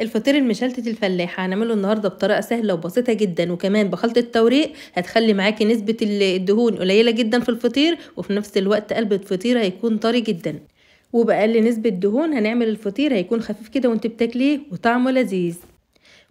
الفطير المشلتت الفلاح هنعمله النهارده بطريقه سهله وبسيطه جدا وكمان بخلطه توريق هتخلي معاكي نسبه الدهون قليله جدا في الفطير وفي نفس الوقت قلب الفطير هيكون طري جدا وباقل نسبه دهون هنعمل الفطير هيكون خفيف كده وانت بتاكليه وطعمه لذيذ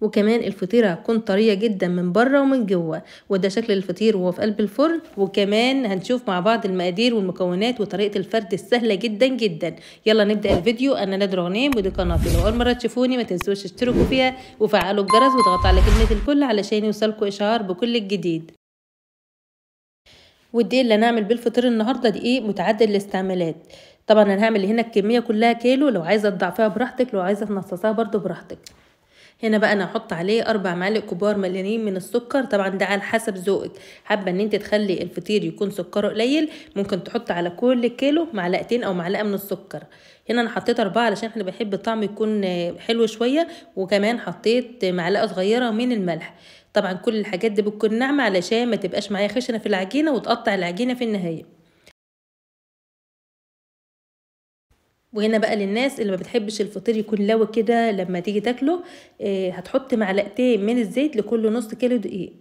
وكمان الفطيره هتكون طريه جدا من بره ومن جوه وده شكل الفطير وهو في قلب الفرن وكمان هنشوف مع بعض المقادير والمكونات وطريقه الفرد السهله جدا جدا يلا نبدا الفيديو انا نادر غنيم ودي قناتي لو اول مره تشوفوني ما تنسوش تشتركوا فيها وفعلوا الجرس وضغطوا على كلمه الكل علشان يوصلكوا اشعار بكل الجديد ودي اللي هنعمل بيه الفطير النهارده دقيق إيه؟ متعدد الاستعمالات طبعا انا هعمل هنا الكميه كلها كيلو لو عايزه تضعفيها براحتك لو عايزه تنصصها برضو براحتك هنا بقى انا هحط عليه اربع معالق كبار مليانين من السكر طبعا ده على حسب ذوقك حابه ان انت تخلي الفطير يكون سكره قليل ممكن تحط على كل كيلو معلقتين او معلقه من السكر هنا انا حطيت اربعه علشان احنا بنحب الطعم يكون حلو شويه وكمان حطيت معلقه صغيره من الملح طبعا كل الحاجات دي بتكون ناعمه علشان ما تبقاش معايا خشنه في العجينه وتقطع العجينه في النهايه وهنا بقى للناس اللي ما بتحبش الفطير يكون لوى كده لما تيجي تاكله آه، هتحط معلقتين من الزيت لكل نص كيلو دقيق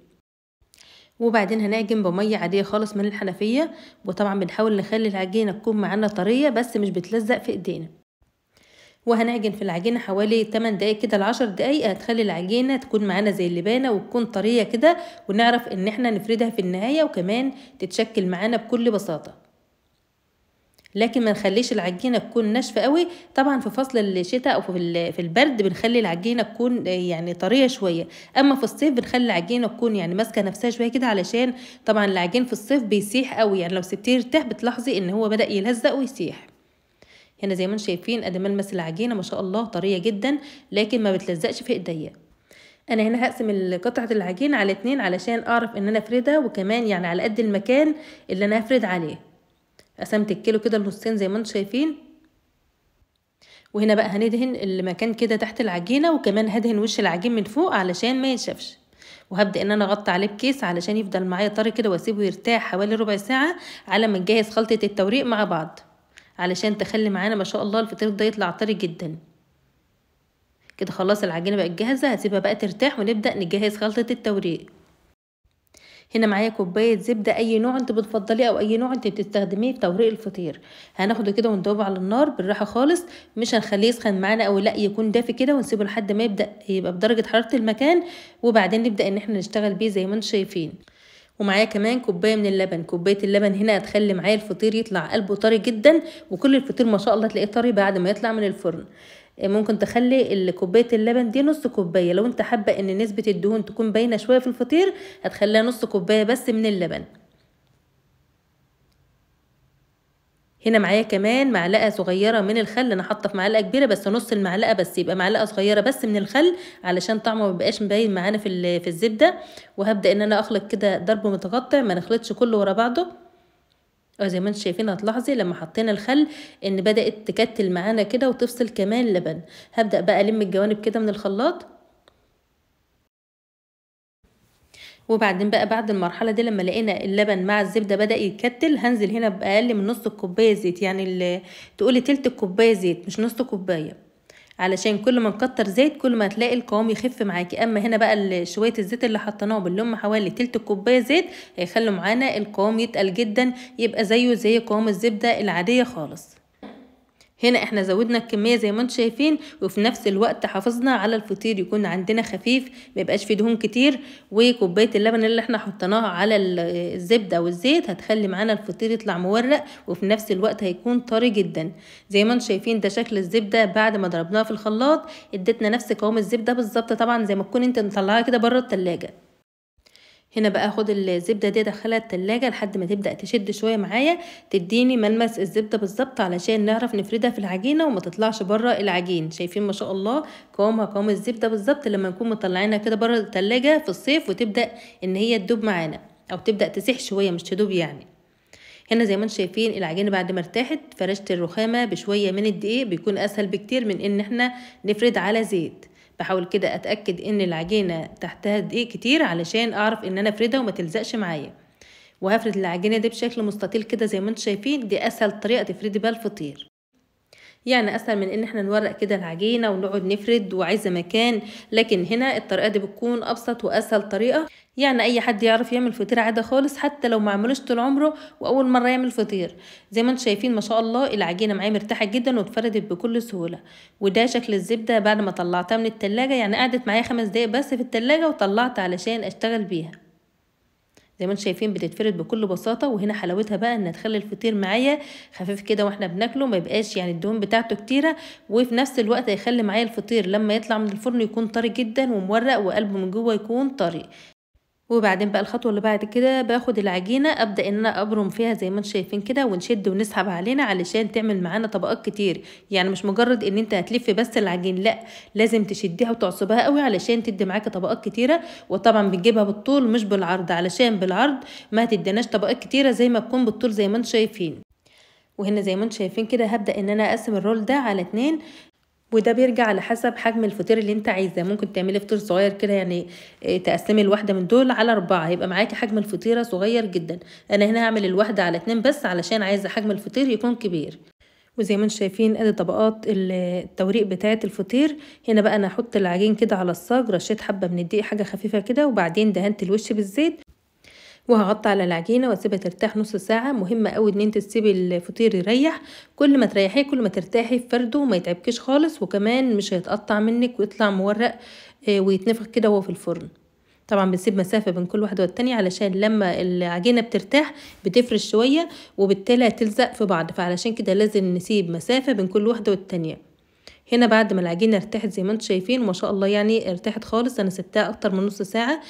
وبعدين هنعجن بميه عاديه خالص من الحنفيه وطبعا بنحاول نخلي العجينه تكون معانا طريه بس مش بتلزق في ايدينا وهنعجن في العجينه حوالي 8 دقايق كده ل 10 دقايق هتخلي العجينه تكون معانا زي اللبانه وتكون طريه كده ونعرف ان احنا نفردها في النهايه وكمان تتشكل معانا بكل بساطه لكن ما نخليش العجينه تكون ناشفه قوي طبعا في فصل الشتاء او في البرد بنخلي العجينه تكون يعني طريه شويه اما في الصيف بنخلي العجينه تكون يعني ماسكه نفسها شويه كده علشان طبعا العجين في الصيف بيسيح قوي يعني لو سبتيه يرتاح بتلاحظي ان هو بدا يلزق ويسيح هنا زي ما انتم شايفين ادي ملمس العجينه ما شاء الله طريه جدا لكن ما بتلزقش في ايديا انا هنا هقسم قطعه العجين على اتنين علشان اعرف ان انا افردها وكمان يعني على قد المكان اللي انا هفرد عليه قسمت الكيلو كده لنصين زي ما انتم شايفين وهنا بقى هندهن المكان كده تحت العجينه وكمان هدهن وش العجين من فوق علشان ما يشفش وهبدا ان انا اغطي عليه بكيس علشان يفضل معايا طري كده واسيبه يرتاح حوالي ربع ساعه على ما نجهز خلطه التوريق مع بعض علشان تخلي معانا ما شاء الله الفطير ده يطلع طري جدا كده خلاص العجينه بقت جاهزه هسيبها بقى ترتاح ونبدا نجهز خلطه التوريق هنا معايا كوبايه زبده اي نوع انت بتفضليه او اي نوع انت بتستخدميه في توريق الفطير هناخده كده وندوبه على النار بالراحه خالص مش هنخليه يسخن معانا او لا يكون دافي كده ونسيبه لحد ما يبدا يبقى بدرجه حراره المكان وبعدين نبدا ان احنا نشتغل بيه زي ما انتم شايفين ومعايا كمان كوبايه من اللبن كوبايه اللبن هنا هتخلي معايا الفطير يطلع قلبه طري جدا وكل الفطير ما شاء الله تلاقيه طري بعد ما يطلع من الفرن ممكن تخلي كوبايه اللبن دي نص كوبايه لو انت حابه ان نسبه الدهون تكون باينه شويه في الفطير هتخليها نص كوبايه بس من اللبن هنا معايا كمان معلقه صغيره من الخل انا حاطه في معلقه كبيره بس نص المعلقه بس يبقى معلقه صغيره بس من الخل علشان طعمه مبقاش بيبقاش مبين معانا في في الزبده وهبدا ان انا اخلط كده ضرب متقطع ما نخلطش كله ورا بعضه آه، زي ما انتم شايفين هتلاحظي لما حطينا الخل ان بدات تكتل معانا كده وتفصل كمان لبن هبدا بقى الم الجوانب كده من الخلاط وبعدين بقى بعد المرحله دي لما لقينا اللبن مع الزبده بدا يتكتل هنزل هنا باقل من نص الكوبايه زيت يعني تقولي تلت الكوبايه زيت مش نص كوبايه علشان كل ما نكتر زيت كل ما تلاقي القوام يخف معاكي اما هنا بقى شويه الزيت اللي حطيناه اللي حوالي تلت كوبايه زيت هيخلوا إيه، معانا القوام يتقل جدا يبقى زيه زي قوام الزبده العاديه خالص هنا احنا زودنا الكميه زي ما انتم شايفين وفي نفس الوقت حافظنا على الفطير يكون عندنا خفيف ما يبقاش فيه دهون كتير وكوبايه اللبن اللي احنا حطيناها على الزبده والزيت هتخلي معانا الفطير يطلع مورق وفي نفس الوقت هيكون طري جدا زي ما انتم شايفين ده شكل الزبده بعد ما ضربناها في الخلاط ادتنا نفس قوام الزبده بالظبط طبعا زي ما تكون انت مطلعاها كده بره التلاجة هنا بقى اخد الزبده دي ادخلها التلاجة لحد ما تبدا تشد شويه معايا تديني ملمس الزبده بالظبط علشان نعرف نفردها في العجينه وما تطلعش بره العجين شايفين ما شاء الله قوامها قوام الزبده بالظبط لما نكون مطلعينها كده بره التلاجة في الصيف وتبدا ان هي تدوب معانا او تبدا تسيح شويه مش تدوب يعني هنا زي ما انتم شايفين العجينه بعد ما ارتاحت فرشت الرخامه بشويه من الدقيق بيكون اسهل بكتير من ان احنا نفرد على زيت بحاول كده اتاكد ان العجينه تحتها دقيق إيه كتير علشان اعرف ان انا افردها وما تلزقش معايا وهفرد العجينه دي بشكل مستطيل كده زي ما انتم شايفين دي اسهل طريقه تفردي بيها الفطير يعني اسهل من ان احنا نورق كده العجينه ونقعد نفرد وعايزه مكان لكن هنا الطريقه دي بتكون ابسط واسهل طريقه يعني اي حد يعرف يعمل فطير عادي خالص حتى لو ما عملوش طول عمره واول مره يعمل فطير زي ما انتم شايفين ما شاء الله العجينه معايا مرتاحه جدا واتفردت بكل سهوله وده شكل الزبده بعد ما طلعتها من التلاجة يعني قعدت معايا خمس دقايق بس في التلاجة وطلعت علشان اشتغل بيها زي ما انتم شايفين بتتفرد بكل بساطه وهنا حلاوتها بقى انها تخلي الفطير معايا خفيف كده واحنا بناكله ما يبقاش يعني الدهون بتاعته كتيره وفي نفس الوقت هيخلي معايا الفطير لما يطلع من الفرن يكون طري جدا ومورق وقلبه من جوه يكون طري وبعدين بقى الخطوه اللي بعد كده باخد العجينه ابدا ان انا ابرم فيها زي ما انتم شايفين كده ونشد ونسحب علينا علشان تعمل معانا طبقات كتير يعني مش مجرد ان انت هتلف بس العجين لا لازم تشديها وتعصبها قوي علشان تدي معاكي طبقات كتيره وطبعا بتجيبها بالطول مش بالعرض علشان بالعرض ما تديناش طبقات كتيره زي ما بتكون بالطول زي ما انتم شايفين وهنا زي ما انتم شايفين كده هبدا ان انا اقسم الرول ده على اتنين وده بيرجع على حسب حجم الفطير اللي انت عايزاه ممكن تعملي فطير صغير كده يعني آه، تقسمي الواحده من دول على اربعه يبقى معاكي حجم الفطيره صغير جدا انا هنا هعمل الواحده على اتنين بس علشان عايزه حجم الفطير يكون كبير وزي ما انتم شايفين ادي طبقات التوريق بتاعه الفطير هنا بقى انا هحط العجين كده على الصاج رشيت حبه من الدقيق حاجه خفيفه كده وبعدين دهنت الوش بالزيت وهغطي على العجينه واسيبها ترتاح نص ساعه مهمه قوي ان انت تسيبي الفطير يريح كل ما تريحيه كل ما ترتاحي في فرده وما يتعبكيش خالص وكمان مش هيتقطع منك ويطلع مورق آه، ويتنفخ كده وهو في الفرن طبعا بنسيب مسافة بين كل واحدة والتانية علشان لما العجينة بترتاح بتفرش شوية وبالتالي هتلزق في بعض فعلشان كده لازم نسيب مسافة بين كل واحدة والتانية هنا بعد ما العجينة ارتاحت زي ما انتم شايفين ما شاء الله يعني ارتاحت خالص انا سبتها اكتر من نص ساعة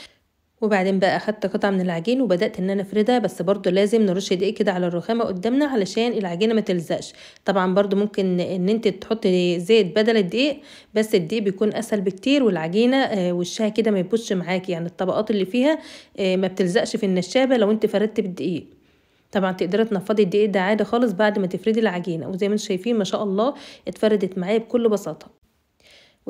وبعدين بقى اخدت قطعه من العجين وبدات ان انا افردها بس برضو لازم نرش دقيق كده على الرخامه قدامنا علشان العجينه ما تلزقش طبعا برضو ممكن ان انت تحطي زيت بدل الدقيق بس الدقيق بيكون اسهل بكتير والعجينه آه، وشها كده ما يبوش معاك يعني الطبقات اللي فيها آه، ما بتلزقش في النشابه لو انت فردت بالدقيق طبعا تقدري تنفضي الدقيق ده عادي خالص بعد ما تفردي العجينه وزي ما انتم شايفين ما شاء الله اتفردت معايا بكل بساطه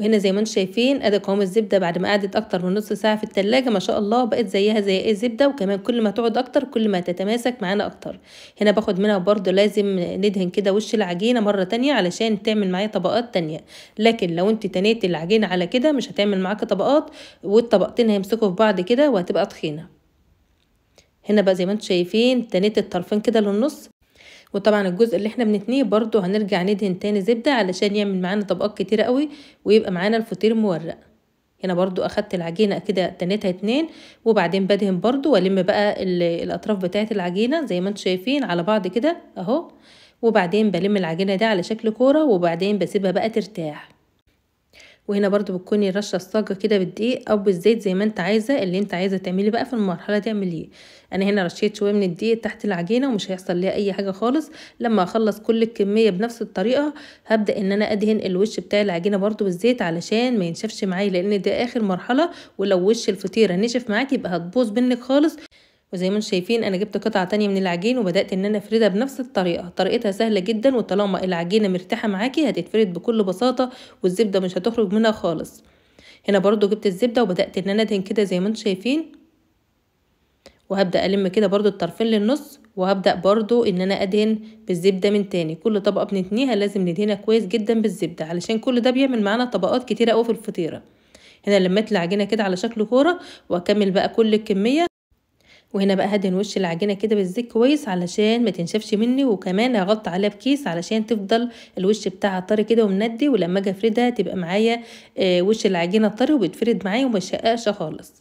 وهنا زي ما انتم شايفين ادي قوام الزبده بعد ما قعدت اكتر من نص ساعه في التلاجة ما شاء الله بقت زيها زي ايه زبده وكمان كل ما تقعد اكتر كل ما تتماسك معانا اكتر هنا باخد منها برضو لازم ندهن كده وش العجينه مره تانية علشان تعمل معايا طبقات تانية لكن لو انت تنيتي العجينه على كده مش هتعمل معاك طبقات والطبقتين هيمسكوا في بعض كده وهتبقى تخينه هنا بقى زي ما انتم شايفين تنيت الطرفين كده للنص وطبعا الجزء اللي احنا بنتنيه برضو هنرجع ندهن تاني زبدة علشان يعمل معانا طبقات كتيرة قوي ويبقى معانا الفطير مورق هنا برضو اخدت العجينة كده تنيتها اتنين وبعدين بدهن برضو والم بقى الاطراف بتاعت العجينة زي ما انتم شايفين على بعض كده اهو وبعدين بلم العجينة دي على شكل كورة وبعدين بسيبها بقى ترتاح وهنا برضو بتكوني رشه الصاجه كده بالدقيق او بالزيت زي ما انت عايزه اللي انت عايزه تعملي بقى في المرحله دي اعمليه انا هنا رشيت شويه من الدقيق تحت العجينه ومش هيحصل ليها اي حاجه خالص لما اخلص كل الكميه بنفس الطريقه هبدا ان انا ادهن الوش بتاع العجينه برضو بالزيت علشان ما ينشفش معايا لان ده اخر مرحله ولو وش الفطيره نشف معاكي يبقى هتبوظ منك خالص وزي ما انتم شايفين انا جبت قطعه تانية من العجين وبدات ان انا افردها بنفس الطريقه طريقتها سهله جدا وطالما العجينه مرتاحه معاكي هتتفرد بكل بساطه والزبده مش هتخرج منها خالص هنا برضو جبت الزبده وبدات ان انا ادهن كده زي ما انتم شايفين وهبدا الم كده برضو الطرفين للنص وهبدا برضو ان انا ادهن بالزبده من تاني كل طبقه بنتنيها لازم ندهنها كويس جدا بالزبده علشان كل ده بيعمل معانا طبقات كتيره قوي في الفطيره هنا لميت العجينه كده على شكل كوره واكمل بقى كل الكميه وهنا بقى هدهن وش العجينه كده بالزيت كويس علشان ما تنشفش مني وكمان هغطي عليها بكيس علشان تفضل الوش بتاعها طري كده ومندي ولما اجي افردها تبقى معايا آه، وش العجينه طري وبيتفرد معايا وما خالص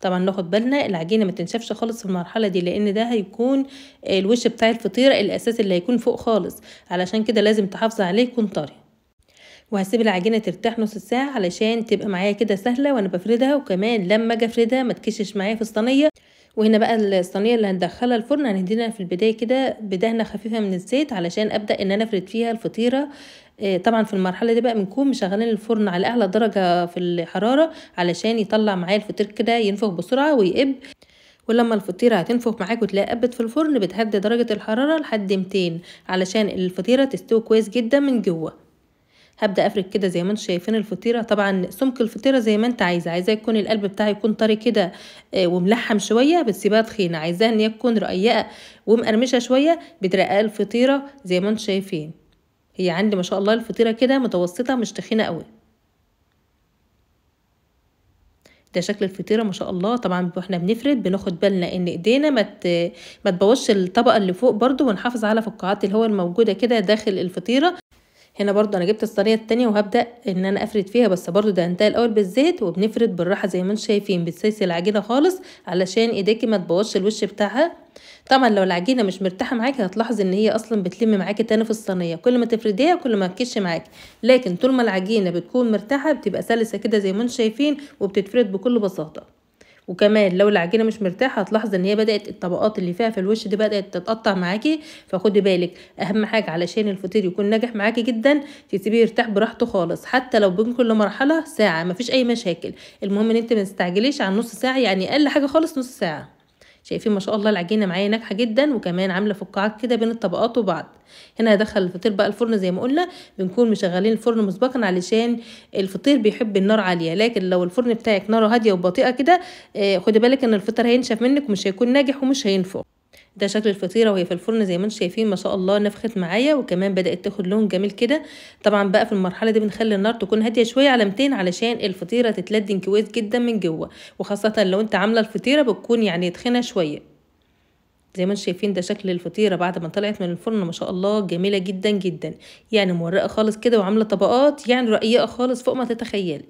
طبعا ناخد بالنا العجينه ما تنشفش خالص في المرحله دي لان ده هيكون آه، الوش بتاع الفطيره الاساس اللي هيكون فوق خالص علشان كده لازم تحافظي عليه يكون طري وهسيب العجينه ترتاح نص ساعه علشان تبقى معايا كده سهله وانا بفردها وكمان لما اجي افردها ما تكشش معايا في الصينيه وهنا بقى الصينيه اللي هندخلها الفرن هندهنها في البدايه كده بدهنه خفيفه من الزيت علشان ابدا ان انا افرد فيها الفطيره آه، طبعا في المرحله دي بقى بنكون مشغلين الفرن على اعلى درجه في الحراره علشان يطلع معايا الفطير كده ينفخ بسرعه ويقب ولما الفطيره هتنفخ معاك وتلاقي قبت في الفرن بتهدي درجه الحراره لحد 200 علشان الفطيره تستوي كويس جدا من جوه هبدا افرد كده زي ما انتم شايفين الفطيره طبعا سمك الفطيره زي ما انت عايزه عايزاه يكون القلب بتاعها يكون طري كده آه، وملحم شويه بتسيبها تخينه عايزاه ان يكون تكون رقيقه ومقرمشه شويه بترقق الفطيره زي ما انتم شايفين هي عندي ما شاء الله الفطيره كده متوسطه مش تخينه قوي ده شكل الفطيره ما شاء الله طبعا واحنا بنفرد بناخد بالنا ان ايدينا ما ما تبوظش الطبقه اللي فوق برضو ونحافظ على فقاعات الهواء الموجوده كده داخل الفطيره هنا برضو انا جبت الصينيه التانية وهبدا ان انا افرد فيها بس برضو ده انتهى الاول بالزيت وبنفرد بالراحه زي ما انتم شايفين بتسيس العجينه خالص علشان ايديكي ما تبوظش الوش بتاعها طبعا لو العجينه مش مرتاحه معاكي هتلاحظي ان هي اصلا بتلم معاكي تاني في الصينيه كل ما تفرديها كل ما تكش معاكي لكن طول ما العجينه بتكون مرتاحه بتبقى سلسه كده زي ما انتم شايفين وبتتفرد بكل بساطه وكمان لو العجينه مش مرتاحه هتلاحظي ان هي بدات الطبقات اللي فيها في الوش دي بدات تتقطع معاكي فخدي بالك اهم حاجه علشان الفطير يكون ناجح معاكي جدا تسيبيه يرتاح براحته خالص حتى لو بين كل مرحله ساعه مفيش اي مشاكل المهم ان انت ما تستعجليش عن نص ساعه يعني اقل حاجه خالص نص ساعه شايفين ما شاء الله العجينه معايا ناجحه جدا وكمان عامله فقاعات كده بين الطبقات وبعض هنا هدخل الفطير بقى الفرن زي ما قلنا بنكون مشغلين الفرن مسبقا علشان الفطير بيحب النار عاليه لكن لو الفرن بتاعك ناره هاديه وبطيئه كده آه، خدي بالك ان الفطير هينشف منك ومش هيكون ناجح ومش هينفق ده شكل الفطيرة وهي في الفرن زي ما انتم شايفين ما شاء الله نفخت معايا وكمان بدأت تاخد لون جميل كده طبعا بقى في المرحلة دي بنخلي النار تكون هادية شوية على 200 علشان الفطيرة تتلدن كويس جدا من جوه وخاصة لو انت عاملة الفطيرة بتكون يعني تخينة شوية زي ما انتم شايفين ده شكل الفطيره بعد ما طلعت من الفرن ما شاء الله جميله جدا جدا يعني مورقه خالص كده وعامله طبقات يعني رقيقه خالص فوق ما تتخيلي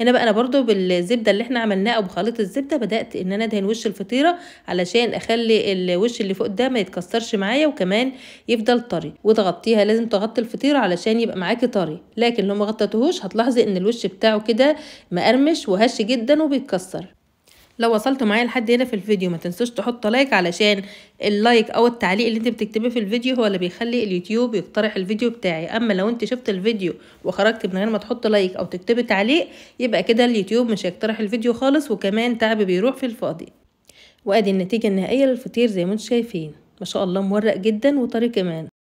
هنا بقى انا برضو بالزبده اللي احنا عملناه او بخليط الزبده بدات ان انا ادهن وش الفطيره علشان اخلي الوش اللي فوق ده ما يتكسرش معايا وكمان يفضل طري وتغطيها لازم تغطي الفطيره علشان يبقى معاكي طري لكن لو ما غطيتهوش هتلاحظي ان الوش بتاعه كده مقرمش وهش جدا وبيتكسر لو وصلت معايا لحد هنا في الفيديو ما تنسوش تحط لايك علشان اللايك او التعليق اللي انت بتكتبيه في الفيديو هو اللي بيخلي اليوتيوب يقترح الفيديو بتاعي اما لو انت شفت الفيديو وخرجت من غير ما تحط لايك او تكتبي تعليق يبقى كده اليوتيوب مش هيقترح الفيديو خالص وكمان تعب بيروح في الفاضي وادي النتيجه النهائيه للفطير زي ما انتم شايفين ما شاء الله مورق جدا وطري كمان